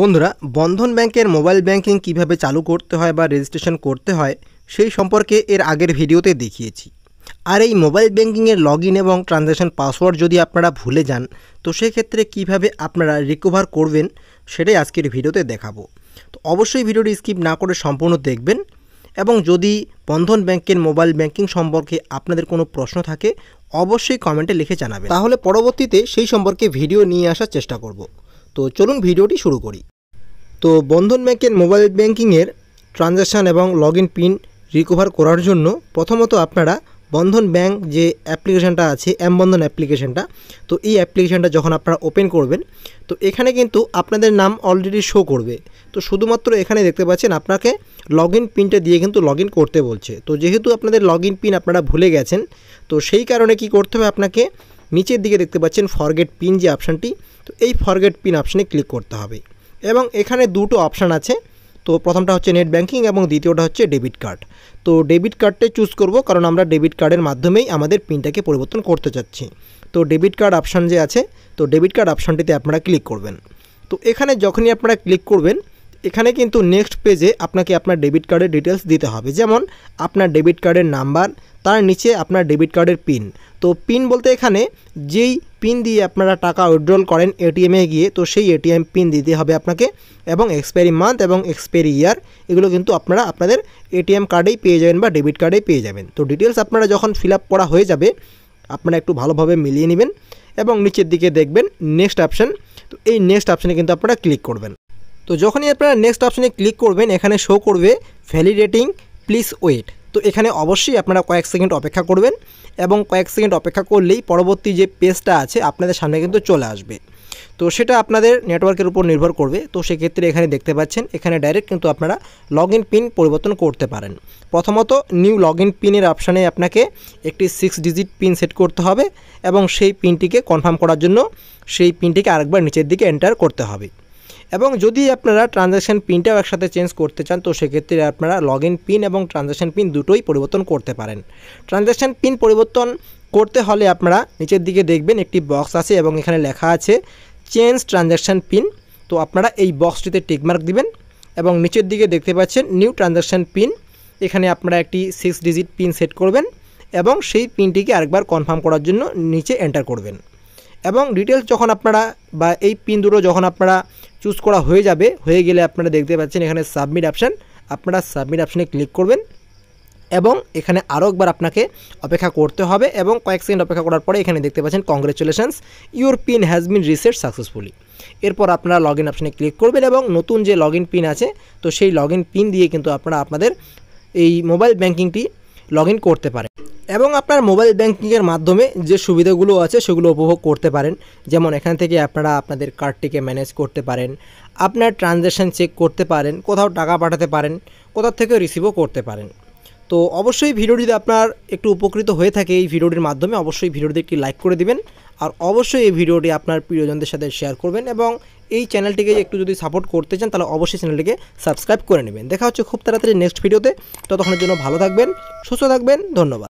বন্ধুরা বন্ধন ব্যাংকের mobile banking কিভাবে চালু করতে হয় বা রেজিস্ট্রেশন করতে হয় সেই সম্পর্কে এর আগের ভিডিওতে দেখিয়েছি আর এই মোবাইল ব্যাঙ্কিংয়ের লগ ইন এবং ট্রানজ্যাকশন পাসওয়ার্ড যদি আপনারা ভুলে যান তো সেক্ষেত্রে কিভাবে আপনারা রিকভার করবেন সেটাই আজকের ভিডিওতে দেখাবো তো অবশ্যই ভিডিওটি স্কিপ না করে সম্পূর্ণ দেখবেন এবং যদি বন্ধন ব্যাংকের মোবাইল ব্যাংকিং সম্পর্কে আপনাদের কোনো প্রশ্ন থাকে অবশ্যই কমেন্টে লিখে জানাবেন তাহলে পরবর্তীতে সেই সম্পর্কে ভিডিও নিয়ে আসার চেষ্টা করব তো চলুন ভিডিওটি শুরু করি তো বন্ধন ব্যাংকের মোবাইল ব্যাঙ্কিংয়ের ট্রানজ্যাকশান এবং লগ ইন পিন রিকভার করার জন্য প্রথমত আপনারা বন্ধন ব্যাংক যে অ্যাপ্লিকেশানটা আছে এম বন্ধন অ্যাপ্লিকেশানটা তো এই অ্যাপ্লিকেশানটা যখন আপনারা ওপেন করবেন তো এখানে কিন্তু আপনাদের নাম অলরেডি শো করবে তো শুধুমাত্র এখানে দেখতে পাচ্ছেন আপনাকে লগ ইন পিনটা দিয়ে কিন্তু লগ করতে বলছে তো যেহেতু আপনাদের লগ ইন পিন আপনারা ভুলে গেছেন তো সেই কারণে কি করতে হবে আপনাকে নিচের দিকে দেখতে পাচ্ছেন ফরগেট পিন যে অপশানটি তো এই ফরগেট পিন অপশানে ক্লিক করতে হবে এবং এখানে দুটো অপশান আছে তো প্রথমটা হচ্ছে নেট ব্যাঙ্কিং এবং দ্বিতীয়টা হচ্ছে ডেবিট কার্ড তো ডেবিট কার্ডটাই চুজ করব কারণ আমরা ডেবিট কার্ডের মাধ্যমেই আমাদের পিনটাকে পরিবর্তন করতে চাচ্ছি তো ডেবিট কার্ড অপশান যে আছে তো ডেবিট কার্ড অপশানটিতে আপনারা ক্লিক করবেন তো এখানে যখনই আপনারা ক্লিক করবেন এখানে কিন্তু নেক্সট পেজে আপনাকে আপনার ডেবিট কার্ডের ডিটেলস দিতে হবে যেমন আপনার ডেবিট কার্ডের নাম্বার তার নিচে আপনার ডেবিট কার্ডের পিন তো পিন বলতে এখানে যেই পিন দিয়ে আপনারা টাকা উইথড্রল করেন এটিএমে গিয়ে তো সেই এটিএম পিন দিতে হবে আপনাকে এবং এক্সপায়ারি মান্থ এবং এক্সপায়ারি ইয়ার এগুলো কিন্তু আপনারা আপনাদের এটিএম কার্ডেই পেয়ে যাবেন বা ডেবিট কার্ডেই পেয়ে যাবেন তো ডিটেলস আপনারা যখন ফিল আপ করা হয়ে যাবে আপনারা একটু ভালোভাবে মিলিয়ে নেবেন এবং নিচের দিকে দেখবেন নেক্সট অপশান তো এই নেক্সট অপশানে কিন্তু আপনারা ক্লিক করবেন তো যখনই আপনারা নেক্সট অপশানে ক্লিক করবেন এখানে শো করবে ভ্যালিডেটিং প্লিজ ওয়েট তো এখানে অবশ্যই আপনারা কয়েক সেকেন্ড অপেক্ষা করবেন এবং কয়েক সেকেন্ড অপেক্ষা করলেই পরবর্তী যে পেজটা আছে আপনাদের সামনে কিন্তু চলে আসবে তো সেটা আপনাদের নেটওয়ার্কের উপর নির্ভর করবে তো সেক্ষেত্রে এখানে দেখতে পাচ্ছেন এখানে ডাইরেক্ট কিন্তু আপনারা লগ পিন পরিবর্তন করতে পারেন প্রথমত নিউ লগ পিনের অপশানে আপনাকে একটি সিক্স ডিজিট পিন সেট করতে হবে এবং সেই পিনটিকে কনফার্ম করার জন্য সেই পিনটিকে আরেকবার নিচের দিকে এন্টার করতে হবে এবং যদি আপনারা ট্রানজ্যাকশান পিনটাও একসাথে চেঞ্জ করতে চান তো সেক্ষেত্রে আপনারা লগ পিন এবং ট্রানজ্যাকশান পিন দুটোই পরিবর্তন করতে পারেন ট্রানজ্যাকশান পিন পরিবর্তন করতে হলে আপনারা নিচের দিকে দেখবেন একটি বক্স আছে এবং এখানে লেখা আছে চেঞ্জ ট্রানজ্যাকশান পিন তো আপনারা এই বক্সটিতে টিকমার্ক দিবেন এবং নিচের দিকে দেখতে পাচ্ছেন নিউ ট্রানজ্যাকশান পিন এখানে আপনারা একটি সিক্স ডিজিট পিন সেট করবেন এবং সেই পিনটিকে আরেকবার কনফার্ম করার জন্য নিচে এন্টার করবেন এবং ডিটেলস যখন আপনারা বা এই পিন দুটো যখন আপনারা চুজ করা হয়ে যাবে হয়ে গেলে আপনারা দেখতে পাচ্ছেন এখানে সাবমিট অপশান আপনারা সাবমিট অপশানে ক্লিক করবেন এবং এখানে আরও একবার আপনাকে অপেক্ষা করতে হবে এবং কয়েক সেকেন্ড অপেক্ষা করার পরে এখানে দেখতে পাচ্ছেন congratulations your pin has been reset successfully এরপর আপনারা লগ ইন অপশানে ক্লিক করবেন এবং নতুন যে লগ পিন আছে তো সেই লগ পিন দিয়ে কিন্তু আপনারা আপনাদের এই মোবাইল ব্যাঙ্কিংটি লগ ইন করতে পারেন এবং আপনার মোবাইল ব্যাঙ্কিংয়ের মাধ্যমে যে সুবিধাগুলো আছে সেগুলো উপভোগ করতে পারেন যেমন এখান থেকে আপনারা আপনাদের কার্ডটিকে ম্যানেজ করতে পারেন আপনার ট্রানজ্যাকশান চেক করতে পারেন কোথাও টাকা পাঠাতে পারেন কোথাও থেকে রিসিভও করতে পারেন তো অবশ্যই ভিডিওটিতে আপনার একটু উপকৃত হয়ে থাকে এই ভিডিওটির মাধ্যমে অবশ্যই ভিডিওটি একটি লাইক করে দেবেন আর অবশ্যই এই ভিডিওটি আপনার প্রিয়জনদের সাথে শেয়ার করবেন এবং এই চ্যানেলটিকে একটু যদি সাপোর্ট করতে চান তাহলে অবশ্যই চ্যানেলটিকে সাবস্ক্রাইব করে নেবেন দেখা হচ্ছে খুব তাড়াতাড়ি নেক্সট ভিডিওতে ততক্ষণের জন্য ভালো থাকবেন সুস্থ থাকবেন ধন্যবাদ